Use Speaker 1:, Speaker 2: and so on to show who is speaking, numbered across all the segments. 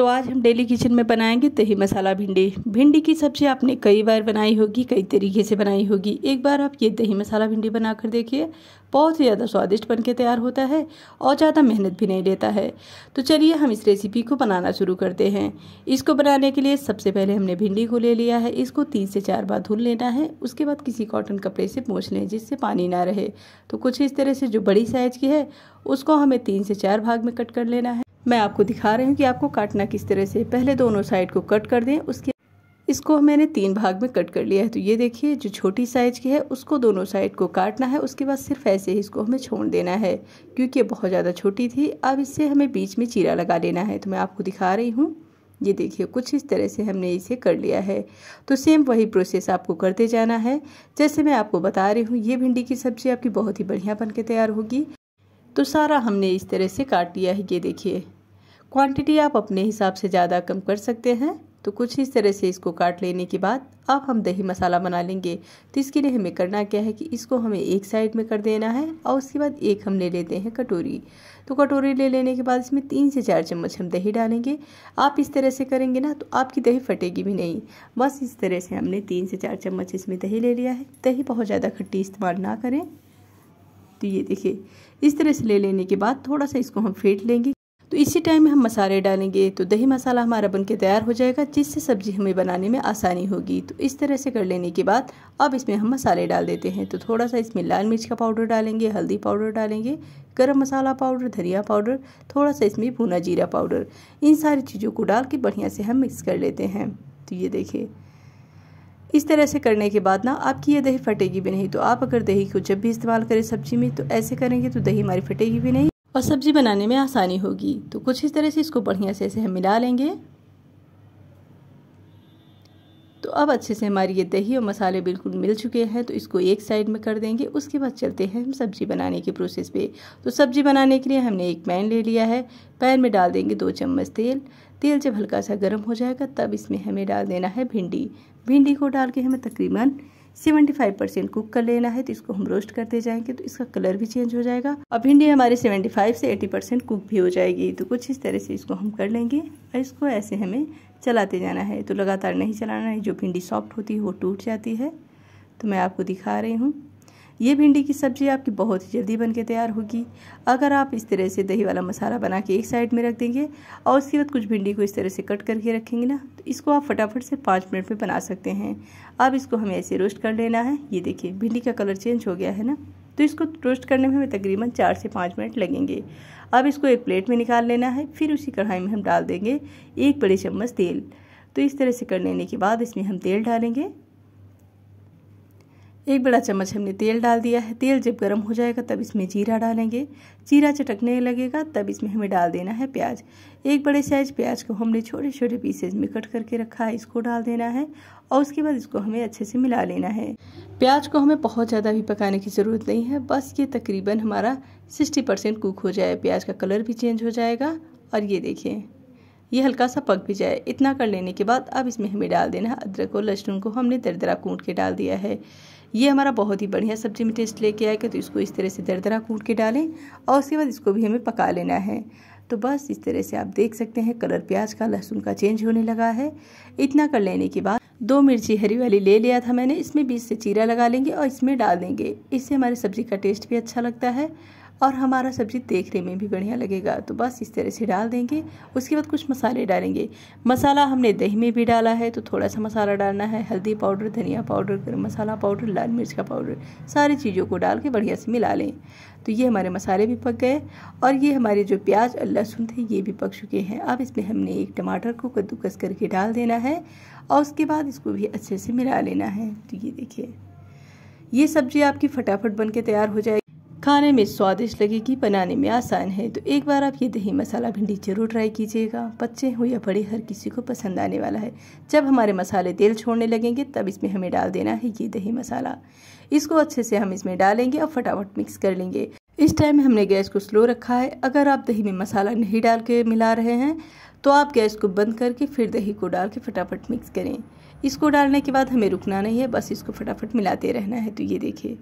Speaker 1: तो आज हम डेली किचन में बनाएंगे दही मसाला भिंडी भिंडी की सब्ज़ी आपने कई बार बनाई होगी कई तरीके से बनाई होगी एक बार आप ये दही मसाला भिंडी बनाकर देखिए बहुत ही ज़्यादा स्वादिष्ट बनके तैयार होता है और ज़्यादा मेहनत भी नहीं लेता है तो चलिए हम इस रेसिपी को बनाना शुरू करते हैं इसको बनाने के लिए सबसे पहले हमने भिंडी को ले लिया है इसको तीन से चार बार धुल लेना है उसके बाद किसी कॉटन कपड़े से पोंछ लें जिससे पानी ना रहे तो कुछ इस तरह से जो बड़ी साइज़ की है उसको हमें तीन से चार भाग में कट कर लेना है मैं आपको दिखा रही हूँ कि आपको काटना किस तरह से पहले दोनों साइड को कट कर दें उसके इसको मैंने तीन भाग में कट कर लिया है तो ये देखिए जो छोटी साइज़ की है उसको दोनों साइड को काटना है उसके बाद सिर्फ ऐसे ही इसको हमें छोड़ देना है क्योंकि ये बहुत ज़्यादा छोटी थी अब इससे हमें बीच में चीरा लगा लेना है तो मैं आपको दिखा रही हूँ ये देखिए कुछ इस तरह से हमने इसे कर लिया है तो सेम वही प्रोसेस आपको करते जाना है जैसे मैं आपको बता रही हूँ ये भिंडी की सब्ज़ी आपकी बहुत ही बढ़िया बन के तैयार होगी तो सारा हमने इस तरह से काट लिया है ये देखिए क्वांटिटी आप अपने हिसाब से ज़्यादा कम कर सकते हैं तो कुछ इस तरह से इसको काट लेने के बाद अब हम दही मसाला बना लेंगे तो इसके लिए हमें करना क्या है कि इसको हमें एक साइड में कर देना है और उसके बाद एक हम ले लेते हैं कटोरी तो कटोरी ले लेने के बाद इसमें तीन से चार चम्मच हम दही डालेंगे आप इस तरह से करेंगे ना तो आपकी दही फटेगी भी नहीं बस इस तरह से हमने तीन से चार चम्मच इसमें दही ले लिया है दही बहुत ज़्यादा खट्टी इस्तेमाल ना करें तो ये देखिए इस तरह से ले लेने के बाद थोड़ा सा इसको हम फेंट लेंगे तो इसी टाइम में हम मसाले डालेंगे तो दही मसाला हमारा बनके तैयार हो जाएगा जिससे सब्ज़ी हमें बनाने में आसानी होगी तो इस तरह से कर लेने के बाद अब इसमें हम मसाले डाल देते हैं तो थोड़ा सा इसमें लाल मिर्च का पाउडर डालेंगे हल्दी पाउडर डालेंगे गरम मसाला पाउडर धनिया पाउडर थोड़ा सा इसमें भुना जीरा पाउडर इन सारी चीज़ों को डाल के बढ़िया से हम मिक्स कर लेते हैं तो ये देखिए इस तरह से करने के बाद ना आपकी ये दही फटेगी भी नहीं तो आप अगर दही को जब भी इस्तेमाल करें सब्जी में तो ऐसे करेंगे तो दही हमारी फटेगी भी नहीं और सब्ज़ी बनाने में आसानी होगी तो कुछ इस तरह से इसको बढ़िया से ऐसे हम मिला लेंगे तो अब अच्छे से हमारी ये दही और मसाले बिल्कुल मिल चुके हैं तो इसको एक साइड में कर देंगे उसके बाद चलते हैं हम सब्ज़ी बनाने के प्रोसेस पे तो सब्ज़ी बनाने के लिए हमने एक पैन ले लिया है पैन में डाल देंगे दो चम्मच तेल तेल जब हल्का सा गर्म हो जाएगा तब इसमें हमें डाल देना है भिंडी भिंडी को डाल के हमें तकरीबन सेवेंटी फाइव परसेंट कुक कर लेना है तो इसको हम रोस्ट करते जाएंगे तो इसका कलर भी चेंज हो जाएगा और भिंडी हमारी सेवेंटी फाइव से एटी परसेंट कुक भी हो जाएगी तो कुछ इस तरह से इसको हम कर लेंगे और इसको ऐसे हमें चलाते जाना है तो लगातार नहीं चलाना है जो भिंडी सॉफ्ट होती है वो टूट जाती है तो मैं आपको दिखा रही हूँ ये भिंडी की सब्ज़ी आपकी बहुत ही जल्दी बनके तैयार होगी अगर आप इस तरह से दही वाला मसाला बना के एक साइड में रख देंगे और उसके बाद कुछ भिंडी को इस तरह से कट करके रखेंगे ना तो इसको आप फटाफट से पाँच मिनट में बना सकते हैं अब इसको हमें ऐसे रोस्ट कर लेना है ये देखिए भिंडी का कलर चेंज हो गया है ना तो इसको रोस्ट करने में हमें तकरीबन चार से पाँच मिनट लगेंगे अब इसको एक प्लेट में निकाल लेना है फिर उसी कढ़ाई में हम डाल देंगे एक बड़े चम्मच तेल तो इस तरह से कर लेने के बाद इसमें हम तेल डालेंगे एक बड़ा चम्मच हमने तेल डाल दिया है तेल जब गर्म हो जाएगा तब इसमें जीरा डालेंगे जीरा चटकने लगेगा तब इसमें हमें डाल देना है प्याज एक बड़े साइज प्याज को हमने छोटे छोटे पीसेज में कट करके रखा है इसको डाल देना है और उसके बाद इसको हमें अच्छे से मिला लेना है प्याज को हमें बहुत ज़्यादा भी पकाने की ज़रूरत नहीं है बस ये तकरीबन हमारा सिक्सटी परसेंट कुक हो जाए प्याज का कलर भी चेंज हो जाएगा और ये देखें ये हल्का सा पक भी जाए इतना कर लेने के बाद अब इसमें हमें डाल देना है अदरक और लहसुन को हमने दरदरा कूट के डाल दिया है ये हमारा बहुत ही बढ़िया सब्जी में टेस्ट लेके आएगा तो इसको इस तरह से दरदरा कूट के डालें और उसके बाद इसको भी हमें पका लेना है तो बस इस तरह से आप देख सकते हैं कलर प्याज का लहसुन का चेंज होने लगा है इतना कर लेने के बाद दो मिर्ची हरी वाली ले लिया था मैंने इसमें बीच से चीरा लगा लेंगे और इसमें डाल देंगे इससे हमारी सब्ज़ी का टेस्ट भी अच्छा लगता है और हमारा सब्ज़ी देखने में भी बढ़िया लगेगा तो बस इस तरह से डाल देंगे उसके बाद कुछ मसाले डालेंगे मसाला हमने दही में भी डाला है तो थोड़ा सा मसाला डालना है हल्दी पाउडर धनिया पाउडर गर्म मसाला पाउडर लाल मिर्च का पाउडर सारी चीज़ों को डाल के बढ़िया से मिला लें तो ये हमारे मसाले भी पक गए और ये हमारे जो प्याज और लहसुन थे ये भी पक चुके हैं अब इसमें हमने एक टमाटर को कद्दूकस करके डाल देना है और उसके बाद इसको भी अच्छे से मिला लेना है तो ये देखिए ये सब्ज़ी आपकी फटाफट बन के तैयार हो जाएगी खाने में स्वादिष्ट लगेगी बनाने में आसान है तो एक बार आप ये दही मसाला भिंडी जरूर ट्राई कीजिएगा बच्चे हो या बड़े हर किसी को पसंद आने वाला है जब हमारे मसाले तेल छोड़ने लगेंगे तब इसमें हमें डाल देना है ये दही मसाला इसको अच्छे से हम इसमें डालेंगे और फटाफट मिक्स कर लेंगे इस टाइम हमने गैस को स्लो रखा है अगर आप दही में मसाला नहीं डाल के मिला रहे हैं तो आप गैस को बंद करके फिर दही को डाल के फटाफट मिक्स करें इसको डालने के बाद हमें रुकना नहीं है बस इसको फटाफट मिलाते रहना है तो ये देखिए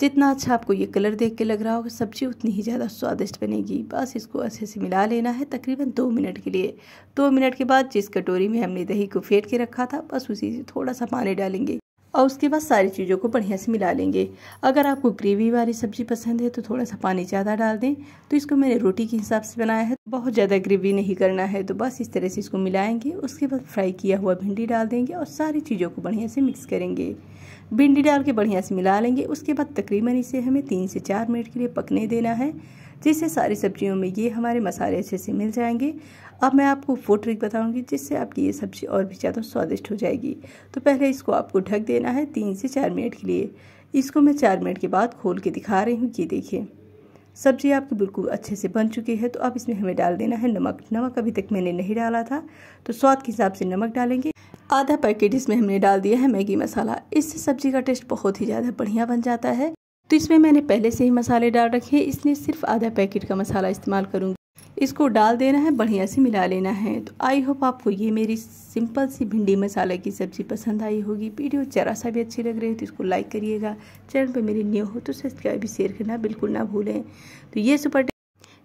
Speaker 1: जितना अच्छा आपको ये कलर देख के लग रहा होगा सब्ज़ी उतनी ही ज़्यादा स्वादिष्ट बनेगी बस इसको अच्छे से मिला लेना है तकरीबन दो मिनट के लिए दो मिनट के बाद जिस कटोरी में हमने दही को फेंट के रखा था बस उसी से थोड़ा सा पानी डालेंगे और उसके बाद सारी चीज़ों को बढ़िया से मिला लेंगे अगर आपको ग्रेवी वाली सब्ज़ी पसंद है तो थोड़ा सा पानी ज़्यादा डाल दें तो इसको मैंने रोटी के हिसाब से बनाया है बहुत ज़्यादा ग्रेवी नहीं करना है तो बस इस तरह से इसको मिलाएंगे उसके बाद फ्राई किया हुआ भिंडी डाल देंगे और सारी चीज़ों को बढ़िया से मिक्स करेंगे भिंडी डाल के बढ़िया से मिला लेंगे उसके बाद तकरीबन इसे हमें तीन से चार मिनट के लिए पकने देना है जिससे सारी सब्जियों में ये हमारे मसाले अच्छे से मिल जाएंगे अब मैं आपको वो ट्रिक बताऊंगी जिससे आपकी ये सब्ज़ी और भी ज़्यादा स्वादिष्ट हो जाएगी तो पहले इसको आपको ढक देना है तीन से चार मिनट के लिए इसको मैं चार मिनट के बाद खोल के दिखा रही हूँ ये देखिए सब्ज़ी आपकी बिल्कुल अच्छे से बन चुकी है तो अब इसमें हमें डाल देना है नमक नमक अभी तक मैंने नहीं डाला था तो स्वाद के हिसाब से नमक डालेंगे आधा पैकेट इसमें हमने डाल दिया है मैगी मसाला इससे सब्ज़ी का टेस्ट बहुत ही ज़्यादा बढ़िया बन जाता है तो इसमें मैंने पहले से ही मसाले डाल रखे हैं इसलिए सिर्फ आधा पैकेट का मसाला इस्तेमाल करूँगी इसको डाल देना है बढ़िया से मिला लेना है तो आई होप आपको ये मेरी सिंपल सी भिंडी मसाला की सब्ज़ी पसंद आई होगी वीडियो जरा सा भी अच्छी लग रही है तो इसको लाइक करिएगा चैनल पर मेरे न्यू हो तो सब्सक्राइब भी शेयर करना बिल्कुल ना भूलें तो ये सुपर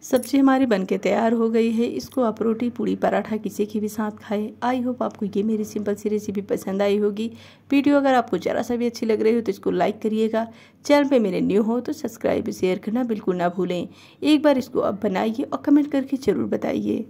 Speaker 1: सब्जी हमारी बनके तैयार हो गई है इसको आप रोटी पूड़ी पराठा किसी के भी साथ खाएं आई होप आपको ये मेरी सिंपल सी रेसिपी पसंद आई होगी वीडियो अगर आपको ज़रा सा भी अच्छी लग रही हो तो इसको लाइक करिएगा चैनल पे मेरे न्यू हो तो सब्सक्राइब शेयर करना बिल्कुल ना भूलें एक बार इसको आप बनाइए और कमेंट करके ज़रूर बताइए